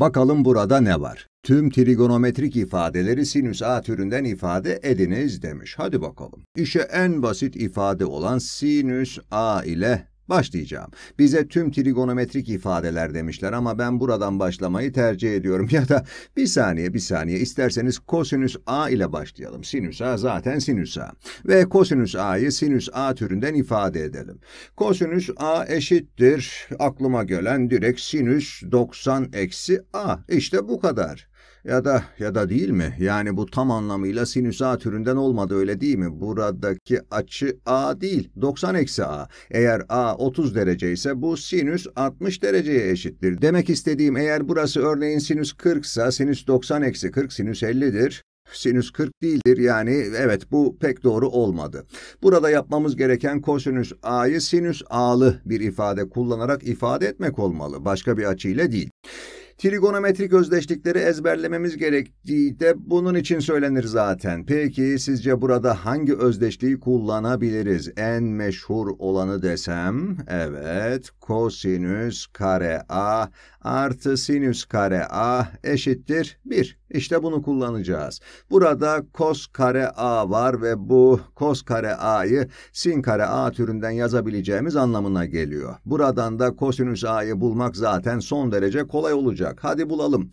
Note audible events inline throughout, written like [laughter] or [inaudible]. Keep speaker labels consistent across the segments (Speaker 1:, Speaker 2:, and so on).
Speaker 1: Bakalım burada ne var? Tüm trigonometrik ifadeleri sinüs a türünden ifade ediniz demiş. Hadi bakalım. İşe en basit ifade olan sinüs a ile Başlayacağım. Bize tüm trigonometrik ifadeler demişler ama ben buradan başlamayı tercih ediyorum. [laughs] Ya da bir saniye bir saniye isterseniz kosinüs a ile başlayalım. Sinüs a zaten sinüs a. Ve kosinüs a'yı sinüs a türünden ifade edelim. Kosinüs a eşittir. Aklıma gelen direkt sinüs 90 eksi a. İşte bu kadar. Ya da ya da değil mi? Yani bu tam anlamıyla sinüs A türünden olmadı öyle değil mi? Buradaki açı A değil, 90 eksi A. Eğer A 30 derece ise bu sinüs 60 dereceye eşittir. Demek istediğim eğer burası örneğin sinüs 40 ise sinüs 90 eksi 40 sinüs 50'dir. Sinüs 40 değildir yani evet bu pek doğru olmadı. Burada yapmamız gereken kosinüs a'yı sinüs a'lı bir ifade kullanarak ifade etmek olmalı. Başka bir açıyla değil. Trigonometrik özdeşlikleri ezberlememiz gerektiği de bunun için söylenir zaten. Peki sizce burada hangi özdeşliği kullanabiliriz? En meşhur olanı desem, evet, kosinüs kare a artı sinüs kare a eşittir 1. İşte bunu kullanacağız. Burada kos kare a var ve bu kos kare a'yı sin kare a türünden yazabileceğimiz anlamına geliyor. Buradan da kosinüs a'yı bulmak zaten son derece kolay olacak. Hadi bulalım.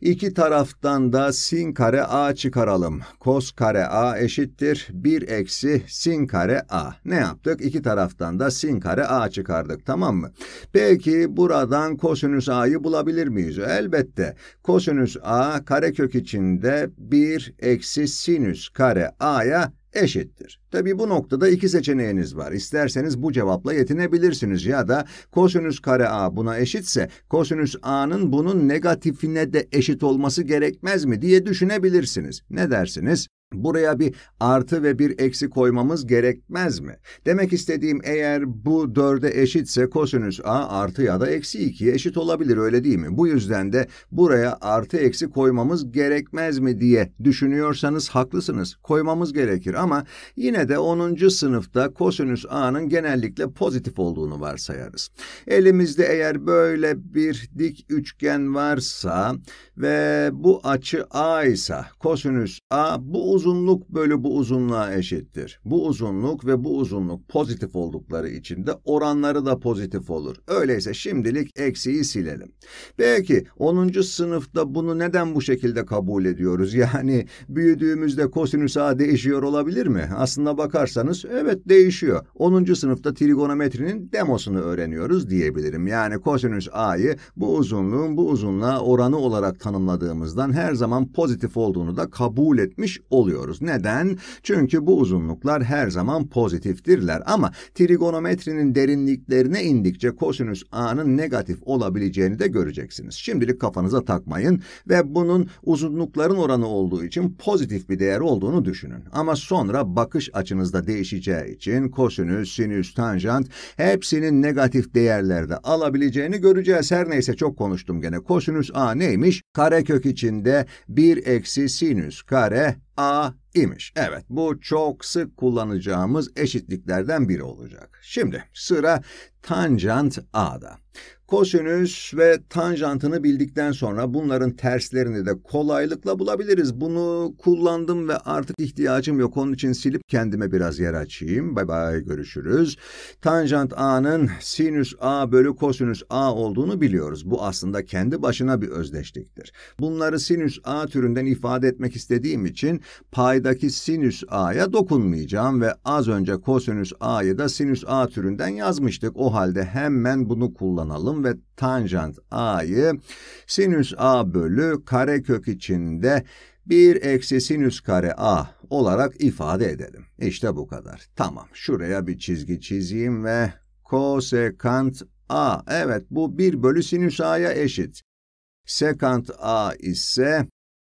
Speaker 1: İki taraftan da sin kare a çıkaralım. Kos kare a eşittir 1 eksi sin kare a. Ne yaptık? İki taraftan da sin kare a çıkardık tamam mı? Peki buradan kosinüs a'yı bulabilir miyiz? Elbette. Kosinüs a kare kök içinde 1 eksi sinüs kare a'ya eşittir. Tabi bu noktada iki seçeneğiniz var. İsterseniz bu cevapla yetinebilirsiniz ya da kosinüs kare a buna eşitse kosinüs a'nın bunun negatifine de eşit olması gerekmez mi diye düşünebilirsiniz. Ne dersiniz? Buraya bir artı ve bir eksi koymamız gerekmez mi? Demek istediğim eğer bu 4'e eşitse kosinüs a artı ya da eksi 2'ye eşit olabilir öyle değil mi? Bu yüzden de buraya artı eksi koymamız gerekmez mi diye düşünüyorsanız haklısınız. Koymamız gerekir ama yine yine de 10. sınıfta kosinüs a'nın genellikle pozitif olduğunu varsayarız. Elimizde eğer böyle bir dik üçgen varsa ve bu açı a ise kosinüs a bu uzunluk bölü bu uzunluğa eşittir. Bu uzunluk ve bu uzunluk pozitif oldukları için de oranları da pozitif olur. Öyleyse şimdilik eksiği silelim. Belki 10. sınıfta bunu neden bu şekilde kabul ediyoruz? [laughs] Yani büyüdüğümüzde kosinüs a değişiyor olabilir mi? Aslında alanına bakarsanız evet değişiyor. 10. sınıfta trigonometrinin demosunu öğreniyoruz diyebilirim. Yani kosinüs a'yı bu uzunluğun bu uzunluğa oranı olarak tanımladığımızdan her zaman pozitif olduğunu da kabul etmiş oluyoruz. Neden? Çünkü bu uzunluklar her zaman pozitiftirler ama trigonometrinin derinliklerine indikçe kosinüs a'nın negatif olabileceğini de göreceksiniz. Şimdilik kafanıza takmayın ve bunun uzunlukların oranı olduğu için pozitif bir değer olduğunu düşünün. Ama sonra bakış açınızda değişeceği için kosinüs, sinüs, tanjant hepsinin negatif değerlerde alabileceğini göreceğiz. Her neyse çok konuştum gene. Kosinüs a neymiş? Karekök içinde 1 eksi sinüs kare a imiş. Evet bu çok sık kullanacağımız eşitliklerden biri olacak. Şimdi sıra tanjant a'da. Kosinüs ve tanjantını bildikten sonra bunların terslerini de kolaylıkla bulabiliriz. Bunu kullandım ve artık ihtiyacım yok. Onun için silip kendime biraz yer açayım. Bay bay görüşürüz. Tanjant a'nın sinüs a bölü kosinüs a olduğunu biliyoruz. Bu aslında kendi başına bir özdeşliktir. Bunları sinüs a türünden ifade etmek istediğim için paydaki sinüs a'ya dokunmayacağım ve az önce kosinüs a'yı da sinüs a türünden yazmıştık. O oh, o halde hemen bunu kullanalım ve tanjant a'yı sinüs a bölü karekök içinde 1 eksi sinüs kare a olarak ifade edelim. İşte bu kadar. Tamam. Şuraya bir çizgi çizeyim ve kosekant a. Evet bu 1 bölü sinüs a'ya eşit. Sekant a ise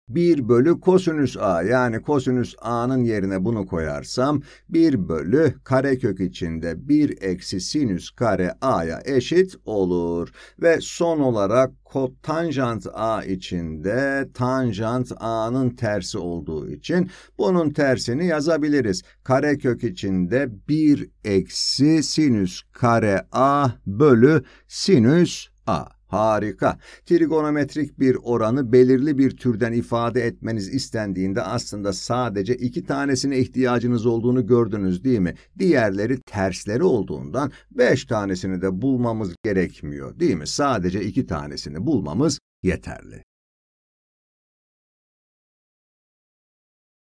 Speaker 1: 1 bölü kosinüs a yani kosinüs a'nın yerine bunu koyarsam 1 bölü karekök içinde 1 eksi sinüs kare a'ya eşit olur. Ve son olarak kotanjant a içinde tanjant a'nın tersi olduğu için bunun tersini yazabiliriz. Karekök içinde 1 eksi sinüs kare a bölü sinüs a. Harika. Trigonometrik bir oranı belirli bir türden ifade etmeniz istendiğinde aslında sadece iki tanesine ihtiyacınız olduğunu gördünüz değil mi? Diğerleri tersleri olduğundan beş tanesini de bulmamız gerekmiyor değil mi? Sadece iki tanesini bulmamız yeterli.